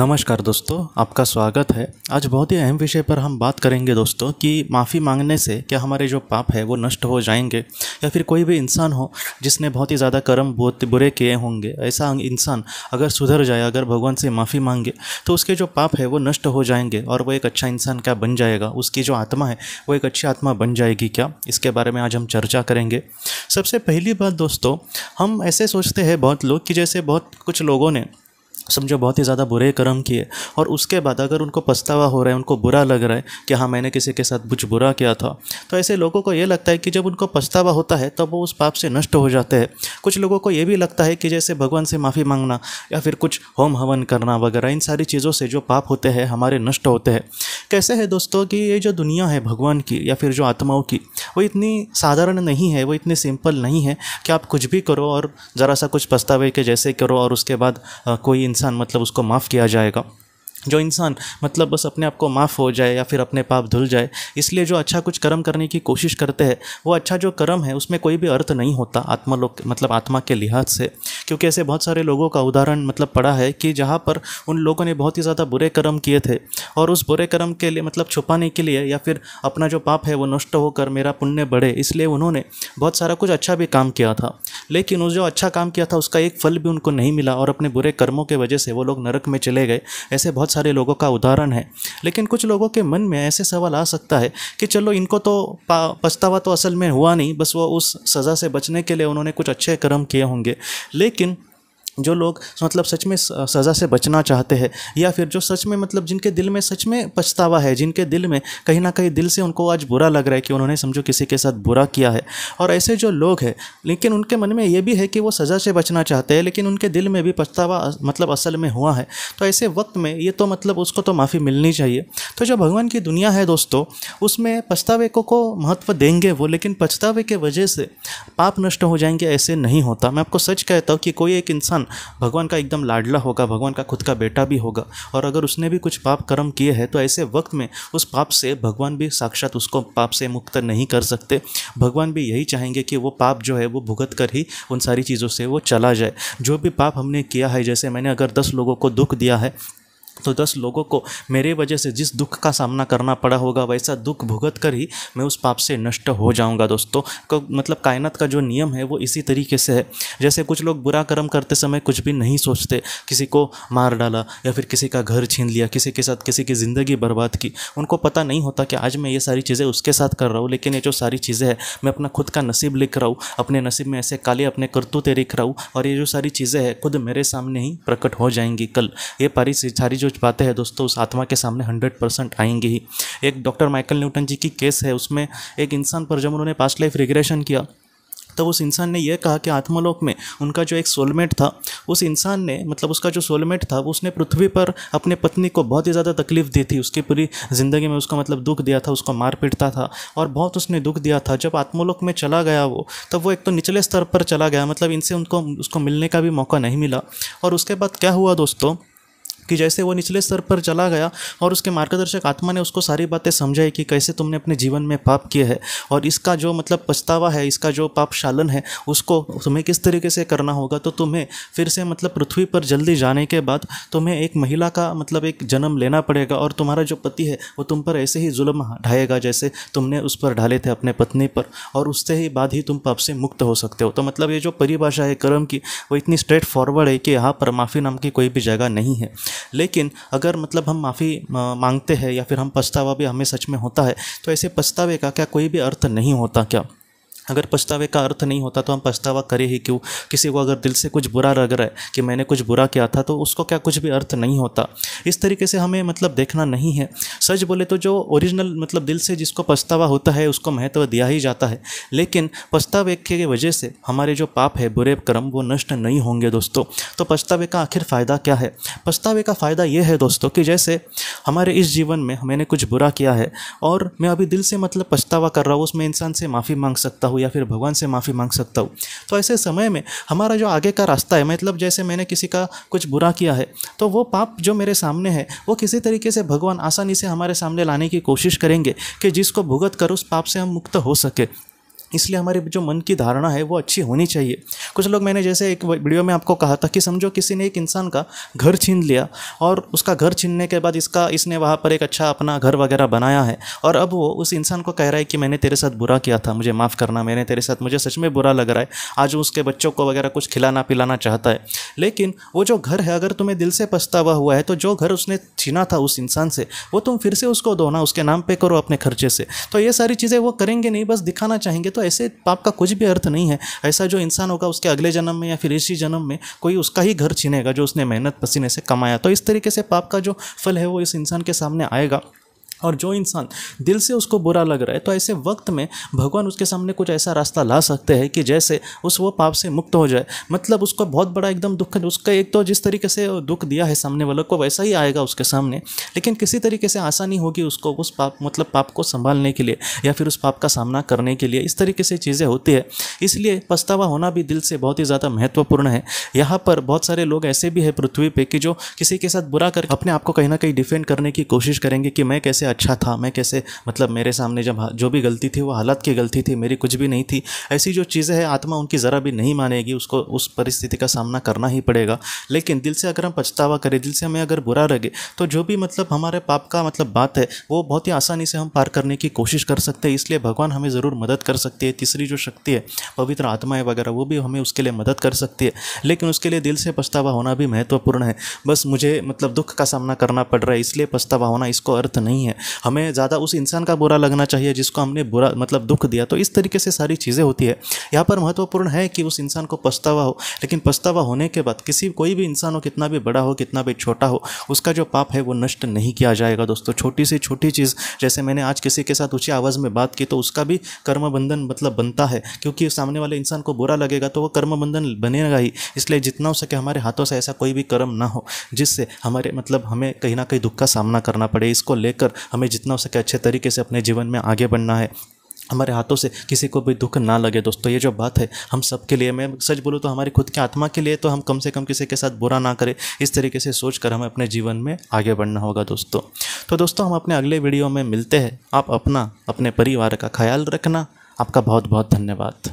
नमस्कार दोस्तों आपका स्वागत है आज बहुत ही अहम विषय पर हम बात करेंगे दोस्तों कि माफ़ी मांगने से क्या हमारे जो पाप है वो नष्ट हो जाएंगे या फिर कोई भी इंसान हो जिसने बहुत ही ज़्यादा कर्म बहुत बुरे किए होंगे ऐसा इंसान अगर सुधर जाए अगर भगवान से माफ़ी मांगे तो उसके जो पाप है वो नष्ट हो जाएंगे और वो एक अच्छा इंसान क्या बन जाएगा उसकी जो आत्मा है वो एक अच्छी आत्मा बन जाएगी क्या इसके बारे में आज हम चर्चा करेंगे सबसे पहली बात दोस्तों हम ऐसे सोचते हैं बहुत लोग कि जैसे बहुत कुछ लोगों ने समझो बहुत ही ज़्यादा बुरे कर्म किए और उसके बाद अगर उनको पछतावा हो रहा है उनको बुरा लग रहा है कि हाँ मैंने किसी के साथ कुछ बुरा किया था तो ऐसे लोगों को ये लगता है कि जब उनको पछतावा होता है तब तो वो उस पाप से नष्ट हो जाते हैं कुछ लोगों को ये भी लगता है कि जैसे भगवान से माफ़ी मांगना या फिर कुछ होम हवन करना वगैरह इन सारी चीज़ों से जो पाप होते हैं हमारे नष्ट होते हैं कैसे है दोस्तों कि ये जो दुनिया है भगवान की या फिर जो आत्माओं की वो इतनी साधारण नहीं है वो इतनी सिंपल नहीं है कि आप कुछ भी करो और ज़रा सा कुछ पछतावे के जैसे करो और उसके बाद कोई इंसान मतलब उसको माफ़ किया जाएगा जो इंसान मतलब बस अपने आप को माफ़ हो जाए या फिर अपने पाप धुल जाए इसलिए जो अच्छा कुछ कर्म करने की कोशिश करते हैं वो अच्छा जो कर्म है उसमें कोई भी अर्थ नहीं होता लोग मतलब आत्मा के लिहाज से क्योंकि ऐसे बहुत सारे लोगों का उदाहरण मतलब पड़ा है कि जहाँ पर उन लोगों ने बहुत ही ज़्यादा बुरे कर्म किए थे और उस बुरे कर्म के लिए मतलब छुपाने के लिए या फिर अपना जो पाप है वो नष्ट होकर मेरा पुण्य बढ़े इसलिए उन्होंने बहुत सारा कुछ अच्छा भी काम किया था लेकिन उस जो अच्छा काम किया था उसका एक फल भी उनको नहीं मिला और अपने बुरे कर्मों के वजह से वो लोग नरक में चले गए ऐसे बहुत सारे लोगों का उदाहरण है लेकिन कुछ लोगों के मन में ऐसे सवाल आ सकता है कि चलो इनको तो पछतावा तो असल में हुआ नहीं बस वो उस सज़ा से बचने के लिए उन्होंने कुछ अच्छे कर्म किए होंगे लेकिन जो लोग मतलब सच में सज़ा से बचना चाहते हैं या फिर जो सच में मतलब जिनके दिल में सच में पछतावा है जिनके दिल में कहीं ना कहीं दिल से उनको आज बुरा लग रहा है कि उन्होंने समझो किसी के साथ बुरा किया है और ऐसे जो लोग हैं लेकिन उनके मन में ये भी है कि वो सज़ा से बचना चाहते हैं लेकिन उनके दिल में भी पछतावा मतलब असल में हुआ है तो ऐसे वक्त में ये तो मतलब उसको तो माफ़ी मिलनी चाहिए तो जो भगवान की दुनिया है दोस्तों उसमें पछतावे को को महत्व देंगे वो लेकिन पछतावे के वजह से पाप नष्ट हो जाएंगे ऐसे नहीं होता मैं आपको सच कहता हूँ कि कोई एक इंसान भगवान का एकदम लाडला होगा भगवान का खुद का बेटा भी होगा और अगर उसने भी कुछ पाप कर्म किए हैं तो ऐसे वक्त में उस पाप से भगवान भी साक्षात उसको पाप से मुक्त नहीं कर सकते भगवान भी यही चाहेंगे कि वो पाप जो है वो भुगत कर ही उन सारी चीज़ों से वो चला जाए जो भी पाप हमने किया है जैसे मैंने अगर दस लोगों को दुख दिया है तो दस लोगों को मेरे वजह से जिस दुख का सामना करना पड़ा होगा वैसा दुख भुगत कर ही मैं उस पाप से नष्ट हो जाऊंगा दोस्तों को मतलब कायनत का जो नियम है वो इसी तरीके से है जैसे कुछ लोग बुरा कर्म करते समय कुछ भी नहीं सोचते किसी को मार डाला या फिर किसी का घर छीन लिया किसी के साथ किसी की ज़िंदगी बर्बाद की उनको पता नहीं होता कि आज मैं ये सारी चीज़ें उसके साथ कर रहा हूँ लेकिन ये जो सारी चीज़ें हैं मैं अपना खुद का नसीब लिख रहा हूँ अपने नसीब में ऐसे काले अपने करतूते लिख रहा हूँ और ये जो सारी चीज़ें हैं खुद मेरे सामने ही प्रकट हो जाएंगी कल ये पारी सारी जो जो बातें हैं दोस्तों उस आत्मा के सामने हंड्रेड परसेंट आएंगी ही एक डॉक्टर माइकल न्यूटन जी की केस है उसमें एक इंसान पर जब उन्होंने पास्ट लाइफ रिग्रेशन किया तब उस इंसान ने यह कहा कि आत्मलोक में उनका जो एक सोलमेट था उस इंसान ने मतलब उसका जो सोलमेट था वो उसने पृथ्वी पर अपने पत्नी को बहुत ही ज़्यादा तकलीफ दी थी उसकी पूरी ज़िंदगी में उसका मतलब दुख दिया था उसको मार पीटता था और बहुत उसने दुख दिया था जब आत्मलोक में चला गया वो तब वो एक तो निचले स्तर पर चला गया मतलब इनसे उनको उसको मिलने का भी मौका नहीं मिला और उसके बाद क्या हुआ दोस्तों कि जैसे वो निचले स्तर पर चला गया और उसके मार्गदर्शक आत्मा ने उसको सारी बातें समझाई कि कैसे तुमने अपने जीवन में पाप किए है और इसका जो मतलब पछतावा है इसका जो पाप शालन है उसको तुम्हें किस तरीके से करना होगा तो तुम्हें फिर से मतलब पृथ्वी पर जल्दी जाने के बाद तुम्हें एक महिला का मतलब एक जन्म लेना पड़ेगा और तुम्हारा जो पति है वो तुम पर ऐसे ही जुल्म ढाएगा जैसे तुमने उस पर ढाले थे अपने पत्नी पर और उससे ही बाद ही तुम पाप से मुक्त हो सकते हो तो मतलब ये जो परिभाषा है कर्म की वो इतनी स्ट्रेट फॉरवर्ड है कि यहाँ पर माफ़ी नाम की कोई भी जगह नहीं है लेकिन अगर मतलब हम माफ़ी मांगते हैं या फिर हम पछतावा भी हमें सच में होता है तो ऐसे पछतावे का क्या कोई भी अर्थ नहीं होता क्या अगर पछतावे का अर्थ नहीं होता तो हम पछतावा करें ही क्यों किसी को अगर दिल से कुछ बुरा लग रहा है कि मैंने कुछ बुरा किया था तो उसको क्या कुछ भी अर्थ नहीं होता इस तरीके से हमें मतलब देखना नहीं है सच बोले तो जो ओरिजिनल मतलब दिल से जिसको पछतावा होता है उसको महत्व दिया ही जाता है लेकिन पछतावे की वजह से हमारे जो पाप है बुरे कर्म वो नष्ट नहीं होंगे दोस्तों तो पछतावे का आखिर फ़ायदा क्या है पछतावे का फ़ायदा ये है दोस्तों कि जैसे हमारे इस जीवन में मैंने कुछ बुरा किया है और मैं अभी दिल से मतलब पछतावा कर रहा हूँ उसमें इंसान से माफ़ी मांग सकता हूँ हूँ या फिर भगवान से माफ़ी मांग सकता हूँ तो ऐसे समय में हमारा जो आगे का रास्ता है मतलब जैसे मैंने किसी का कुछ बुरा किया है तो वो पाप जो मेरे सामने है वो किसी तरीके से भगवान आसानी से हमारे सामने लाने की कोशिश करेंगे कि जिसको भुगत कर उस पाप से हम मुक्त हो सके इसलिए हमारे जो मन की धारणा है वो अच्छी होनी चाहिए कुछ लोग मैंने जैसे एक वीडियो में आपको कहा था कि समझो किसी ने एक इंसान का घर छीन लिया और उसका घर छीनने के बाद इसका इसने वहाँ पर एक अच्छा अपना घर वगैरह बनाया है और अब वो उस इंसान को कह रहा है कि मैंने तेरे साथ बुरा किया था मुझे माफ़ करना मैंने तेरे साथ मुझे सच में बुरा लग रहा है आज उसके बच्चों को वगैरह कुछ खिलाना पिलाना चाहता है लेकिन वो जो घर है अगर तुम्हें दिल से पछतावा हुआ है तो जो घर उसने छीना था उस इंसान से वो तुम फिर से उसको दो ना उसके नाम पे करो अपने खर्चे से तो ये सारी चीज़ें वो करेंगे नहीं बस दिखाना चाहेंगे तो तो ऐसे पाप का कुछ भी अर्थ नहीं है ऐसा जो इंसान होगा उसके अगले जन्म में या फिर इसी जन्म में कोई उसका ही घर छीनेगा जो उसने मेहनत पसीने से कमाया तो इस तरीके से पाप का जो फल है वो इस इंसान के सामने आएगा और जो इंसान दिल से उसको बुरा लग रहा है तो ऐसे वक्त में भगवान उसके सामने कुछ ऐसा रास्ता ला सकते हैं कि जैसे उस वो पाप से मुक्त हो जाए मतलब उसको बहुत बड़ा एकदम दुख उसका एक तो जिस तरीके से दुख दिया है सामने वालों को वैसा ही आएगा उसके सामने लेकिन किसी तरीके से आसानी होगी उसको उस पाप मतलब पाप को संभालने के लिए या फिर उस पाप का सामना करने के लिए इस तरीके से चीज़ें होती है इसलिए पछतावा होना भी दिल से बहुत ही ज़्यादा महत्वपूर्ण है यहाँ पर बहुत सारे लोग ऐसे भी है पृथ्वी पर कि जो किसी के साथ बुरा कर अपने आप को कहीं ना कहीं डिफेंड करने की कोशिश करेंगे कि मैं कैसे अच्छा था मैं कैसे मतलब मेरे सामने जब जो भी गलती थी वो हालात की गलती थी मेरी कुछ भी नहीं थी ऐसी जो चीज़ें हैं आत्मा उनकी ज़रा भी नहीं मानेगी उसको उस परिस्थिति का सामना करना ही पड़ेगा लेकिन दिल से अगर हम पछतावा करें दिल से हमें अगर बुरा लगे तो जो भी मतलब हमारे पाप का मतलब बात है वो बहुत ही आसानी से हम पार करने की कोशिश कर सकते हैं इसलिए भगवान हमें ज़रूर मदद कर सकती है तीसरी जो शक्ति है पवित्र आत्माएँ वगैरह वो भी हमें उसके लिए मदद कर सकती है लेकिन उसके लिए दिल से पछतावा होना भी महत्वपूर्ण है बस मुझे मतलब दुख का सामना करना पड़ रहा है इसलिए पछतावा होना इसको अर्थ नहीं है हमें ज़्यादा उस इंसान का बुरा लगना चाहिए जिसको हमने बुरा मतलब दुख दिया तो इस तरीके से सारी चीज़ें होती है यहाँ पर महत्वपूर्ण है कि उस इंसान को पछतावा हो लेकिन पछतावा होने के बाद किसी कोई भी इंसान हो कितना भी बड़ा हो कितना भी छोटा हो उसका जो पाप है वो नष्ट नहीं किया जाएगा दोस्तों छोटी सी छोटी चीज़ जैसे मैंने आज किसी के साथ ऊँची आवाज़ में बात की तो उसका भी कर्मबंधन मतलब बनता है क्योंकि सामने वाले इंसान को बुरा लगेगा तो वो कर्मबंधन बनेगा ही इसलिए जितना हो सके हमारे हाथों से ऐसा कोई भी कर्म ना हो जिससे हमारे मतलब हमें कहीं ना कहीं दुख का सामना करना पड़े इसको लेकर हमें जितना हो सके अच्छे तरीके से अपने जीवन में आगे बढ़ना है हमारे हाथों से किसी को भी दुख ना लगे दोस्तों ये जो बात है हम सब के लिए मैं सच बोलूँ तो हमारी खुद की आत्मा के लिए तो हम कम से कम किसी के साथ बुरा ना करें इस तरीके से सोच कर हमें अपने जीवन में आगे बढ़ना होगा दोस्तों तो दोस्तों हम अपने अगले वीडियो में मिलते हैं आप अपना अपने परिवार का ख्याल रखना आपका बहुत बहुत धन्यवाद